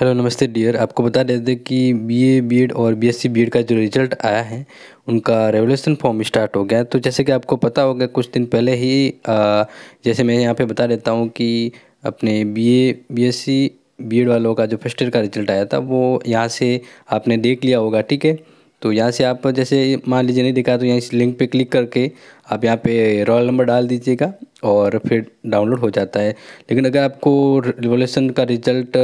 hello नमस्ते dear आपको बता देते दे कि बीए बीएड और बीएससी बीएड का जो रिजल्ट आया है उनका रेवोल्यूशन फॉर्म स्टार्ट हो गया तो जैसे कि आपको पता होगा कुछ दिन पहले ही आ, जैसे मैं यहाँ पे बता देता हूँ कि अपने बीए बीएससी बीएड वालों का जो फर्स्ट ईयर का रिजल्ट आया था वो यहाँ से आपने देख लिया होगा ठीक है तो यहाँ से आप जैसे मान लीजिए नहीं दिखा तो यहाँ इस लिंक पे क्लिक करके आप यहाँ पे रोल नंबर डाल दीजिएगा और फिर डाउनलोड हो जाता है लेकिन अगर आपको रिवोल्यूशन का रिजल्ट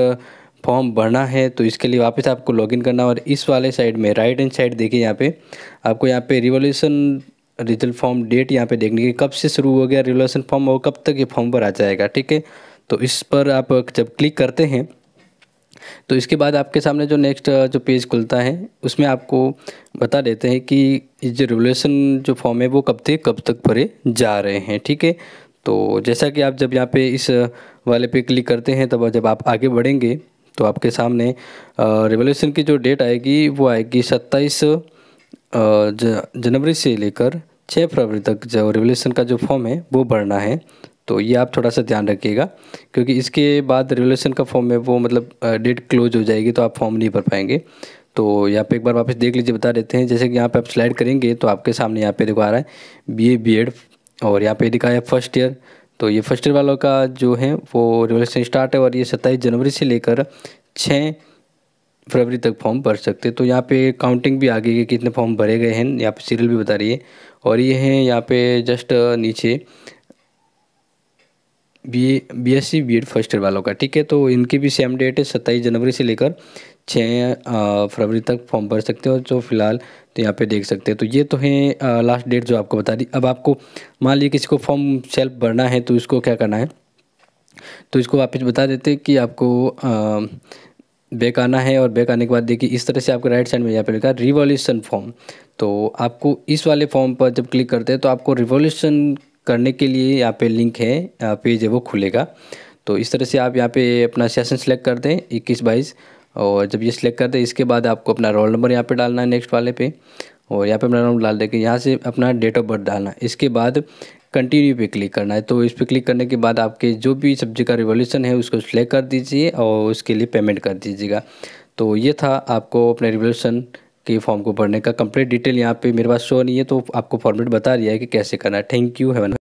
फॉर्म भरना है तो इसके लिए वापस आपको लॉगिन करना और इस वाले साइड में राइट हैंड साइड देखिए यहाँ पे आपको यहाँ पे रिवोल्यूशन रिजल्ट फॉर्म डेट यहाँ पे देखने की कब से शुरू हो गया रिवोल्यूशन फॉर्म और कब तक ये फॉर्म पर आ जाएगा ठीक है तो इस पर आप जब क्लिक करते हैं तो इसके बाद आपके सामने जो नेक्स्ट जो पेज खुलता है उसमें आपको बता देते हैं कि जो रिवोल्यूशन जो फॉर्म है वो कब से कब तक भरे जा रहे हैं ठीक है तो जैसा कि आप जब यहाँ पे इस वाले पे क्लिक करते हैं तब जब आप आगे बढ़ेंगे तो आपके सामने रेवोल्यूशन की जो डेट आएगी वो आएगी सत्ताईस जनवरी से लेकर छः फरवरी तक जो रिवोल्यूशन का जो फॉर्म है वो भरना है तो ये आप थोड़ा सा ध्यान रखिएगा क्योंकि इसके बाद रेवोल्यूशन का फॉर्म है वो मतलब डेट क्लोज हो जाएगी तो आप फॉर्म नहीं भर पाएंगे तो यहाँ पे एक बार वापस देख लीजिए बता देते हैं जैसे कि यहाँ पे आप स्लाइड करेंगे तो आपके सामने यहाँ पे दिखा रहा है बी ए बी एड और यहाँ पे दिखा है फर्स्ट ईयर तो ये फर्स्ट ईयर वालों का जो है वो रिवोल्यूशन स्टार्ट है और ये सत्ताईस जनवरी से लेकर छः फरवरी तक फॉर्म भर सकते तो यहाँ पे काउंटिंग भी आ गई है कितने फॉर्म भरे गए हैं यहाँ पे सीरियल भी बता रही है और ये हैं यहाँ पे जस्ट नीचे B B S C B Ed first year वालों का ठीक है तो इनकी भी सेम डेट है सत्ताईस जनवरी से लेकर छः फरवरी तक फॉर्म भर सकते हो जो फ़िलहाल तो यहाँ पे देख सकते हैं तो ये तो है लास्ट डेट जो आपको बता दी अब आपको मान लीजिए किसी को फॉर्म सेल्फ भरना है तो इसको क्या करना है तो इसको वापस बता देते कि आपको बैक आना है और बैक आने के बाद देखिए इस तरह से आपको राइट साइड में यहाँ पे लिखा रिवोल्यूशन फॉर्म तो आपको इस वाले फॉर्म पर जब क्लिक करते हैं तो आपको रिवोल्यूशन करने के लिए यहाँ पे लिंक है पेज है वो खुलेगा तो इस तरह से आप यहाँ पे अपना सेशन सेलेक्ट कर दें इक्कीस बाईस और जब ये सिलेक्ट करते हैं इसके बाद आपको अपना रोल नंबर यहाँ पे डालना है नेक्स्ट वाले पे और यहाँ पे अपना नंबर डाल देके यहाँ से अपना डेट ऑफ बर्थ डालना इसके बाद कंटिन्यू पे क्लिक करना है तो इस पर क्लिक करने के बाद आपके जो भी सब्जी का रिवोल्यूशन है उसको सिलेक्ट कर दीजिए और उसके लिए पेमेंट कर दीजिएगा तो ये था आपको अपने रिवोल्यूशन के फॉर्म को भरने का कंप्लीट डिटेल यहाँ पर मेरे पास शो नहीं है तो आपको फॉर्मेट बता दिया है कि कैसे करना है थैंक यू हैवन